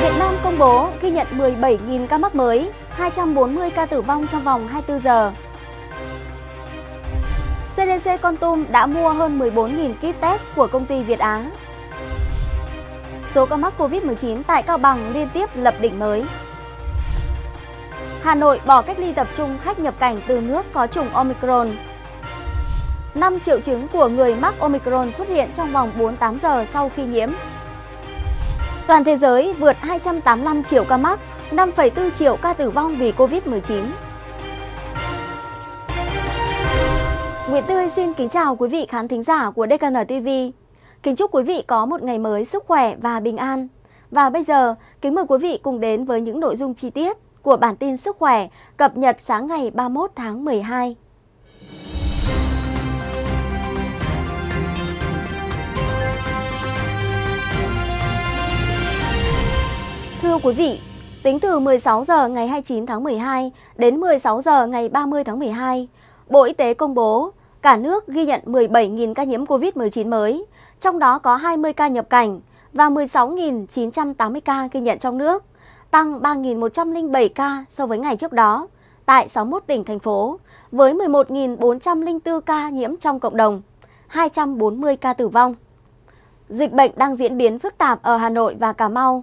Việt Nam công bố ghi nhận 17.000 ca mắc mới, 240 ca tử vong trong vòng 24 giờ. CDC Con Tum đã mua hơn 14.000 kit test của công ty Việt Á. Số ca mắc COVID-19 tại Cao Bằng liên tiếp lập đỉnh mới. Hà Nội bỏ cách ly tập trung khách nhập cảnh từ nước có chủng Omicron. 5 triệu chứng của người mắc Omicron xuất hiện trong vòng 48 giờ sau khi nhiễm. Toàn thế giới vượt 285 triệu ca mắc, 5,4 triệu ca tử vong vì Covid-19. Nguyễn Tươi xin kính chào quý vị khán thính giả của DKN TV. Kính chúc quý vị có một ngày mới sức khỏe và bình an. Và bây giờ, kính mời quý vị cùng đến với những nội dung chi tiết của bản tin sức khỏe cập nhật sáng ngày 31 tháng 12. Thưa quý vị, tính từ 16 giờ ngày 29 tháng 12 đến 16 giờ ngày 30 tháng 12, Bộ Y tế công bố cả nước ghi nhận 17.000 ca nhiễm COVID-19 mới, trong đó có 20 ca nhập cảnh và 16.980 ca ghi nhận trong nước, tăng 3.107 ca so với ngày trước đó tại 61 tỉnh thành phố với 11.404 ca nhiễm trong cộng đồng, 240 ca tử vong. Dịch bệnh đang diễn biến phức tạp ở Hà Nội và Cà Mau.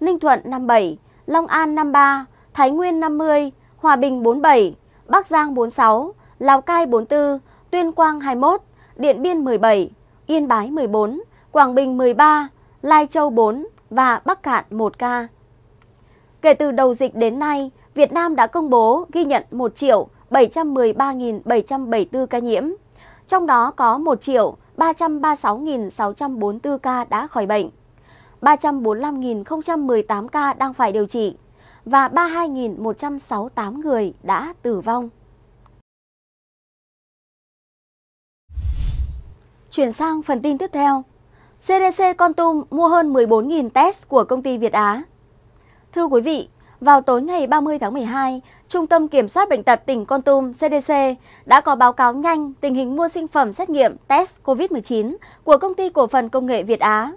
Ninh Thuận 57, Long An 53, Thái Nguyên 50, Hòa Bình 47, Bắc Giang 46, Lào Cai 44, Tuyên Quang 21, Điện Biên 17, Yên Bái 14, Quảng Bình 13, Lai Châu 4 và Bắc Cạn 1 ca. Kể từ đầu dịch đến nay, Việt Nam đã công bố ghi nhận 1 triệu 713.774 ca nhiễm, trong đó có 1 triệu 336.644 ca đã khỏi bệnh. 345.018 ca đang phải điều trị và 32.168 người đã tử vong. Chuyển sang phần tin tiếp theo. CDC Con Tum mua hơn 14.000 test của công ty Việt Á. Thưa quý vị, vào tối ngày 30 tháng 12, Trung tâm Kiểm soát Bệnh tật tỉnh Con Tum CDC đã có báo cáo nhanh tình hình mua sinh phẩm xét nghiệm test COVID-19 của công ty cổ phần công nghệ Việt Á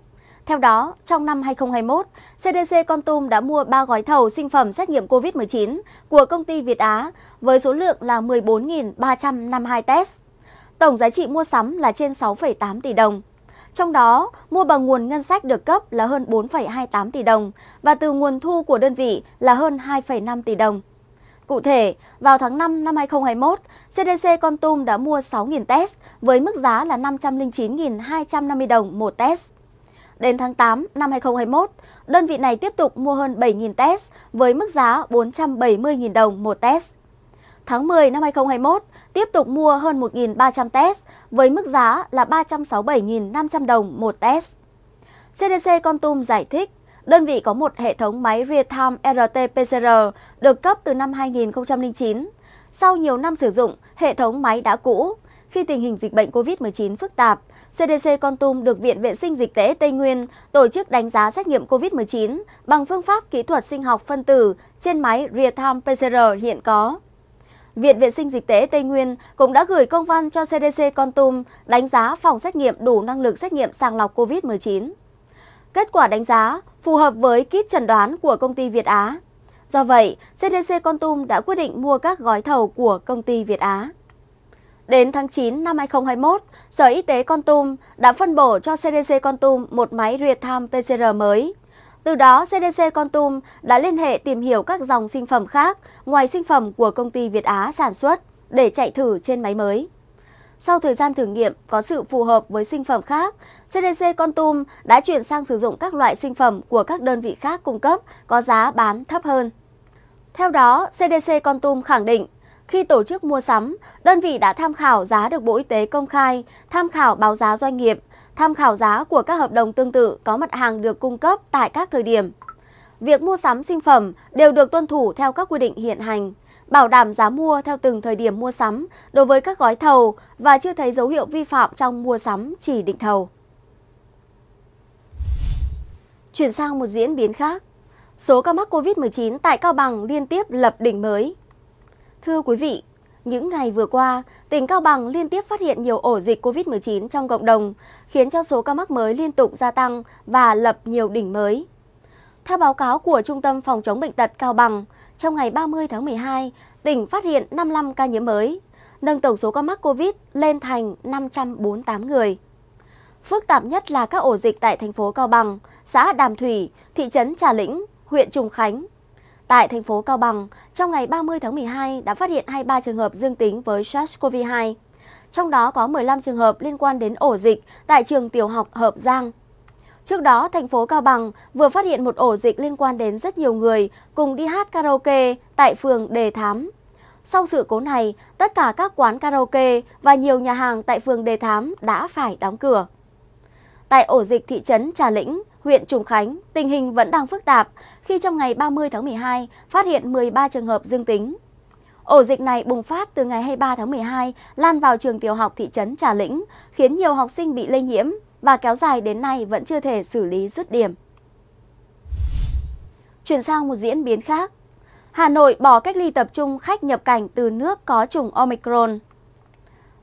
theo đó, trong năm 2021, CDC Con Tum đã mua 3 gói thầu sinh phẩm xét nghiệm COVID-19 của công ty Việt Á với số lượng là 14.352 test. Tổng giá trị mua sắm là trên 6,8 tỷ đồng. Trong đó, mua bằng nguồn ngân sách được cấp là hơn 4,28 tỷ đồng và từ nguồn thu của đơn vị là hơn 2,5 tỷ đồng. Cụ thể, vào tháng 5 năm 2021, CDC Con Tum đã mua 6.000 test với mức giá là 509.250 đồng một test. Đến tháng 8 năm 2021, đơn vị này tiếp tục mua hơn 7.000 test với mức giá 470.000 đồng một test. Tháng 10 năm 2021, tiếp tục mua hơn 1.300 test với mức giá là 367.500 đồng một test. CDC Con Tum giải thích, đơn vị có một hệ thống máy real-time RT-PCR được cấp từ năm 2009. Sau nhiều năm sử dụng, hệ thống máy đã cũ. Khi tình hình dịch bệnh COVID-19 phức tạp, CDC Con Tum được Viện Vệ sinh Dịch tễ Tây Nguyên tổ chức đánh giá xét nghiệm COVID-19 bằng phương pháp kỹ thuật sinh học phân tử trên máy real-time PCR hiện có. Viện Vệ sinh Dịch tễ Tây Nguyên cũng đã gửi công văn cho CDC Con Tum đánh giá phòng xét nghiệm đủ năng lực xét nghiệm sàng lọc COVID-19. Kết quả đánh giá phù hợp với kit chẩn đoán của công ty Việt Á. Do vậy, CDC Con Tum đã quyết định mua các gói thầu của công ty Việt Á. Đến tháng 9 năm 2021, Sở Y tế Con Tum đã phân bổ cho CDC Con Tum một máy real-time PCR mới. Từ đó, CDC Con Tum đã liên hệ tìm hiểu các dòng sinh phẩm khác ngoài sinh phẩm của công ty Việt Á sản xuất để chạy thử trên máy mới. Sau thời gian thử nghiệm có sự phù hợp với sinh phẩm khác, CDC Con Tum đã chuyển sang sử dụng các loại sinh phẩm của các đơn vị khác cung cấp có giá bán thấp hơn. Theo đó, CDC Con Tum khẳng định khi tổ chức mua sắm, đơn vị đã tham khảo giá được Bộ Y tế công khai, tham khảo báo giá doanh nghiệp, tham khảo giá của các hợp đồng tương tự có mặt hàng được cung cấp tại các thời điểm. Việc mua sắm sinh phẩm đều được tuân thủ theo các quy định hiện hành, bảo đảm giá mua theo từng thời điểm mua sắm đối với các gói thầu và chưa thấy dấu hiệu vi phạm trong mua sắm chỉ định thầu. Chuyển sang một diễn biến khác. Số ca mắc COVID-19 tại Cao Bằng liên tiếp lập đỉnh mới. Thưa quý vị, những ngày vừa qua, tỉnh Cao Bằng liên tiếp phát hiện nhiều ổ dịch COVID-19 trong cộng đồng, khiến cho số ca mắc mới liên tục gia tăng và lập nhiều đỉnh mới. Theo báo cáo của Trung tâm Phòng chống bệnh tật Cao Bằng, trong ngày 30 tháng 12, tỉnh phát hiện 55 ca nhiễm mới, nâng tổng số ca mắc COVID lên thành 548 người. Phức tạp nhất là các ổ dịch tại thành phố Cao Bằng, xã Đàm Thủy, thị trấn Trà Lĩnh, huyện Trùng Khánh, Tại thành phố Cao Bằng, trong ngày 30 tháng 12 đã phát hiện 23 trường hợp dương tính với SARS-CoV-2. Trong đó có 15 trường hợp liên quan đến ổ dịch tại trường tiểu học Hợp Giang. Trước đó, thành phố Cao Bằng vừa phát hiện một ổ dịch liên quan đến rất nhiều người cùng đi hát karaoke tại phường Đề Thám. Sau sự cố này, tất cả các quán karaoke và nhiều nhà hàng tại phường Đề Thám đã phải đóng cửa. Tại ổ dịch thị trấn Trà Lĩnh, huyện Trùng Khánh, tình hình vẫn đang phức tạp khi trong ngày 30 tháng 12 phát hiện 13 trường hợp dương tính. Ổ dịch này bùng phát từ ngày 23 tháng 12 lan vào trường tiểu học thị trấn Trà Lĩnh, khiến nhiều học sinh bị lây nhiễm và kéo dài đến nay vẫn chưa thể xử lý dứt điểm. Chuyển sang một diễn biến khác. Hà Nội bỏ cách ly tập trung khách nhập cảnh từ nước có chủng Omicron.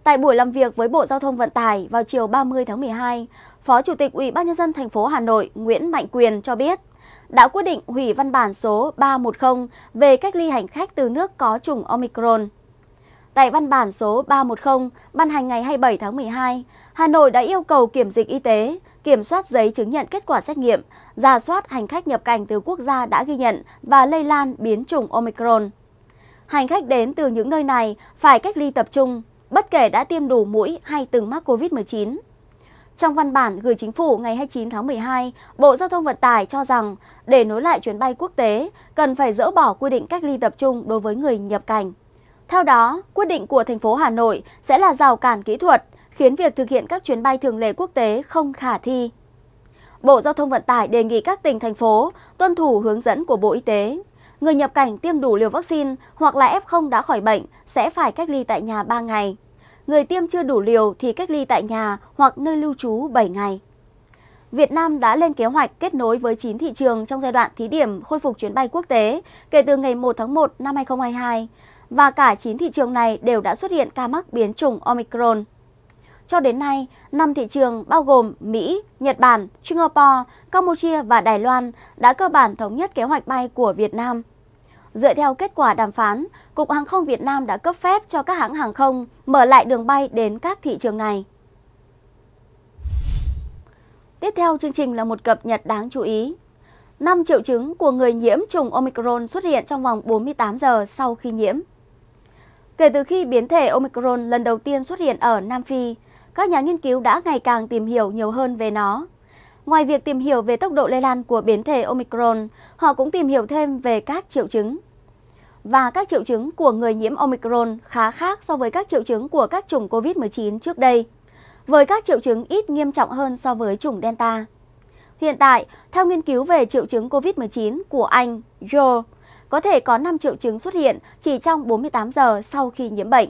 Tại buổi làm việc với Bộ Giao thông Vận tải vào chiều 30 tháng 12, Phó Chủ tịch Ủy ban nhân dân thành phố Hà Nội Nguyễn Mạnh Quyền cho biết, đã quyết định hủy văn bản số 310 về cách ly hành khách từ nước có chủng Omicron. Tại văn bản số 310 ban hành ngày 27 tháng 12, Hà Nội đã yêu cầu kiểm dịch y tế, kiểm soát giấy chứng nhận kết quả xét nghiệm, ra soát hành khách nhập cảnh từ quốc gia đã ghi nhận và lây lan biến chủng Omicron. Hành khách đến từ những nơi này phải cách ly tập trung, bất kể đã tiêm đủ mũi hay từng mắc COVID-19. Trong văn bản gửi chính phủ ngày 29 tháng 12, Bộ Giao thông Vận tải cho rằng để nối lại chuyến bay quốc tế, cần phải dỡ bỏ quy định cách ly tập trung đối với người nhập cảnh. Theo đó, quyết định của thành phố Hà Nội sẽ là rào cản kỹ thuật, khiến việc thực hiện các chuyến bay thường lệ quốc tế không khả thi. Bộ Giao thông Vận tải đề nghị các tỉnh, thành phố tuân thủ hướng dẫn của Bộ Y tế. Người nhập cảnh tiêm đủ liều vaccine hoặc là F0 đã khỏi bệnh sẽ phải cách ly tại nhà 3 ngày người tiêm chưa đủ liều thì cách ly tại nhà hoặc nơi lưu trú 7 ngày. Việt Nam đã lên kế hoạch kết nối với 9 thị trường trong giai đoạn thí điểm khôi phục chuyến bay quốc tế kể từ ngày 1 tháng 1 năm 2022 và cả 9 thị trường này đều đã xuất hiện ca mắc biến chủng Omicron. Cho đến nay, 5 thị trường bao gồm Mỹ, Nhật Bản, Singapore, Campuchia và Đài Loan đã cơ bản thống nhất kế hoạch bay của Việt Nam. Dựa theo kết quả đàm phán, Cục Hàng không Việt Nam đã cấp phép cho các hãng hàng không mở lại đường bay đến các thị trường này. Tiếp theo chương trình là một cập nhật đáng chú ý. 5 triệu chứng của người nhiễm trùng Omicron xuất hiện trong vòng 48 giờ sau khi nhiễm. Kể từ khi biến thể Omicron lần đầu tiên xuất hiện ở Nam Phi, các nhà nghiên cứu đã ngày càng tìm hiểu nhiều hơn về nó. Ngoài việc tìm hiểu về tốc độ lây lan của biến thể Omicron, họ cũng tìm hiểu thêm về các triệu chứng và các triệu chứng của người nhiễm Omicron khá khác so với các triệu chứng của các chủng COVID-19 trước đây, với các triệu chứng ít nghiêm trọng hơn so với chủng Delta. Hiện tại, theo nghiên cứu về triệu chứng COVID-19 của Anh, Joe, có thể có 5 triệu chứng xuất hiện chỉ trong 48 giờ sau khi nhiễm bệnh.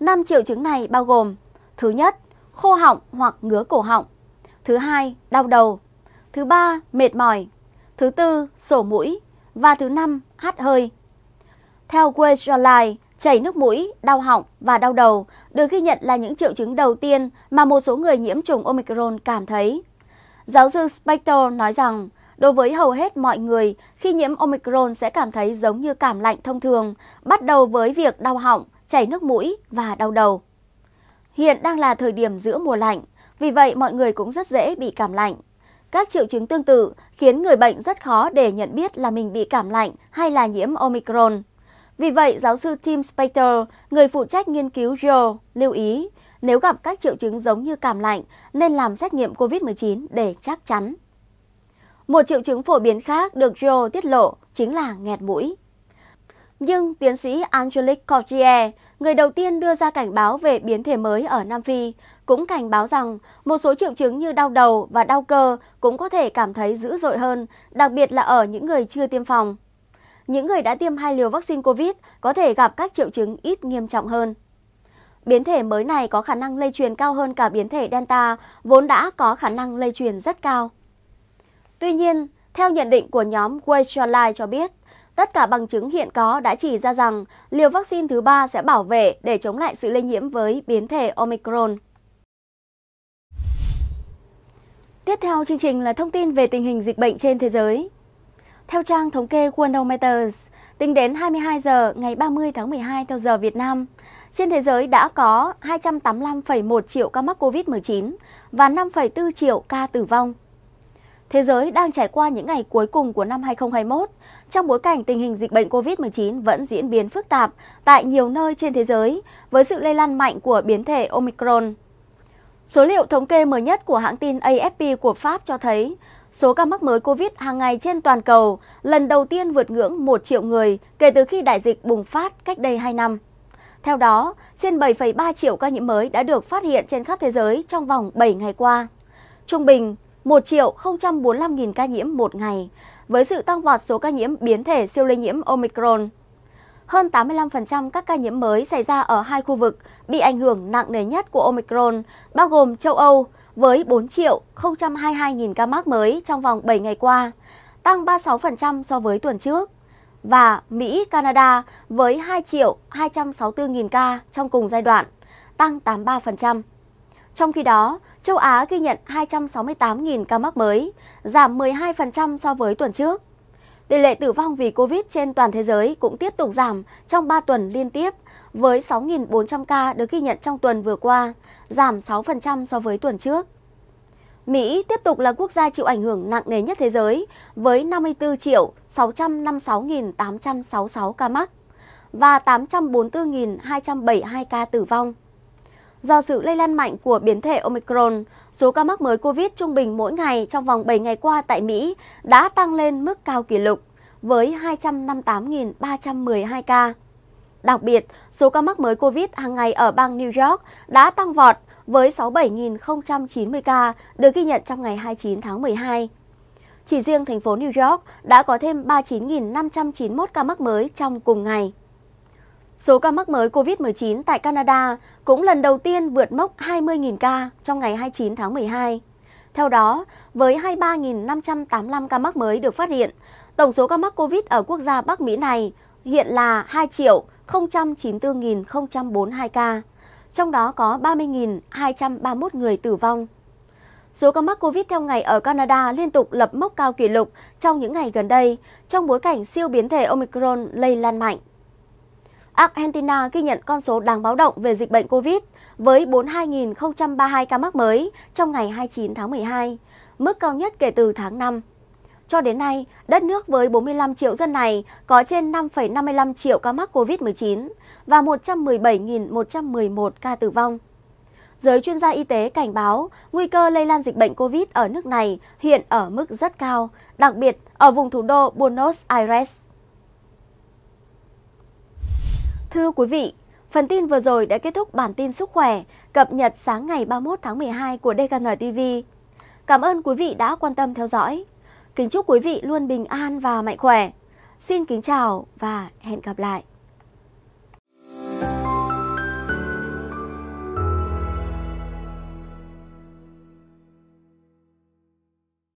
5 triệu chứng này bao gồm Thứ nhất, khô họng hoặc ngứa cổ họng. Thứ hai, đau đầu. Thứ ba, mệt mỏi. Thứ tư, sổ mũi. Và thứ năm, hát hơi. Theo Wales Online, chảy nước mũi, đau họng và đau đầu được ghi nhận là những triệu chứng đầu tiên mà một số người nhiễm trùng Omicron cảm thấy. Giáo sư Spector nói rằng, đối với hầu hết mọi người, khi nhiễm Omicron sẽ cảm thấy giống như cảm lạnh thông thường, bắt đầu với việc đau họng, chảy nước mũi và đau đầu. Hiện đang là thời điểm giữa mùa lạnh, vì vậy mọi người cũng rất dễ bị cảm lạnh. Các triệu chứng tương tự khiến người bệnh rất khó để nhận biết là mình bị cảm lạnh hay là nhiễm Omicron. Vì vậy, giáo sư Tim Spector, người phụ trách nghiên cứu Joe lưu ý nếu gặp các triệu chứng giống như cảm lạnh nên làm xét nghiệm COVID-19 để chắc chắn. Một triệu chứng phổ biến khác được Joe tiết lộ chính là nghẹt mũi. Nhưng tiến sĩ Angelique Cordier, người đầu tiên đưa ra cảnh báo về biến thể mới ở Nam Phi, cũng cảnh báo rằng một số triệu chứng như đau đầu và đau cơ cũng có thể cảm thấy dữ dội hơn, đặc biệt là ở những người chưa tiêm phòng những người đã tiêm hai liều vaccine COVID có thể gặp các triệu chứng ít nghiêm trọng hơn. Biến thể mới này có khả năng lây truyền cao hơn cả biến thể Delta, vốn đã có khả năng lây truyền rất cao. Tuy nhiên, theo nhận định của nhóm Wade cho biết, tất cả bằng chứng hiện có đã chỉ ra rằng liều vaccine thứ ba sẽ bảo vệ để chống lại sự lây nhiễm với biến thể Omicron. Tiếp theo chương trình là thông tin về tình hình dịch bệnh trên thế giới. Theo trang thống kê Worldometers, tính đến 22 giờ ngày 30 tháng 12 theo giờ Việt Nam, trên thế giới đã có 285,1 triệu ca mắc COVID-19 và 5,4 triệu ca tử vong. Thế giới đang trải qua những ngày cuối cùng của năm 2021 trong bối cảnh tình hình dịch bệnh COVID-19 vẫn diễn biến phức tạp tại nhiều nơi trên thế giới với sự lây lan mạnh của biến thể Omicron. Số liệu thống kê mới nhất của hãng tin AFP của Pháp cho thấy số ca mắc mới COVID hàng ngày trên toàn cầu lần đầu tiên vượt ngưỡng 1 triệu người kể từ khi đại dịch bùng phát cách đây 2 năm. Theo đó, trên 7,3 triệu ca nhiễm mới đã được phát hiện trên khắp thế giới trong vòng 7 ngày qua. Trung bình 1 triệu 045.000 ca nhiễm một ngày, với sự tăng vọt số ca nhiễm biến thể siêu lây nhiễm Omicron. Hơn 85% các ca nhiễm mới xảy ra ở hai khu vực bị ảnh hưởng nặng nề nhất của Omicron, bao gồm châu Âu, với 4 triệu 022.000 ca mắc mới trong vòng 7 ngày qua, tăng 36% so với tuần trước. Và Mỹ, Canada với 2 triệu 264.000 ca trong cùng giai đoạn, tăng 83%. Trong khi đó, châu Á ghi nhận 268.000 ca mắc mới, giảm 12% so với tuần trước. Tỷ lệ tử vong vì Covid trên toàn thế giới cũng tiếp tục giảm trong 3 tuần liên tiếp với 6.400 ca được ghi nhận trong tuần vừa qua, giảm 6% so với tuần trước. Mỹ tiếp tục là quốc gia chịu ảnh hưởng nặng nề nhất thế giới với 54 triệu 656.866 ca mắc và 844.272 ca tử vong. Do sự lây lan mạnh của biến thể Omicron, số ca mắc mới COVID trung bình mỗi ngày trong vòng 7 ngày qua tại Mỹ đã tăng lên mức cao kỷ lục với 258.312 ca Đặc biệt, số ca mắc mới COVID hàng ngày ở bang New York đã tăng vọt với 67.090 ca được ghi nhận trong ngày 29 tháng 12. Chỉ riêng thành phố New York đã có thêm 39.591 ca mắc mới trong cùng ngày. Số ca mắc mới COVID-19 tại Canada cũng lần đầu tiên vượt mốc 20.000 ca trong ngày 29 tháng 12. Theo đó, với 23.585 ca mắc mới được phát hiện, tổng số ca mắc COVID ở quốc gia Bắc Mỹ này hiện là 2 triệu 094.042 ca, trong đó có 30.231 người tử vong. Số ca mắc Covid theo ngày ở Canada liên tục lập mốc cao kỷ lục trong những ngày gần đây, trong bối cảnh siêu biến thể Omicron lây lan mạnh. Argentina ghi nhận con số đáng báo động về dịch bệnh Covid với 42.032 ca mắc mới trong ngày 29 tháng 12, mức cao nhất kể từ tháng 5. Cho đến nay, đất nước với 45 triệu dân này có trên 5,55 triệu ca mắc COVID-19 và 117.111 ca tử vong. Giới chuyên gia y tế cảnh báo nguy cơ lây lan dịch bệnh COVID ở nước này hiện ở mức rất cao, đặc biệt ở vùng thủ đô Buenos Aires. Thưa quý vị, phần tin vừa rồi đã kết thúc bản tin sức khỏe cập nhật sáng ngày 31 tháng 12 của DKN TV. Cảm ơn quý vị đã quan tâm theo dõi. Kính chúc quý vị luôn bình an và mạnh khỏe. Xin kính chào và hẹn gặp lại.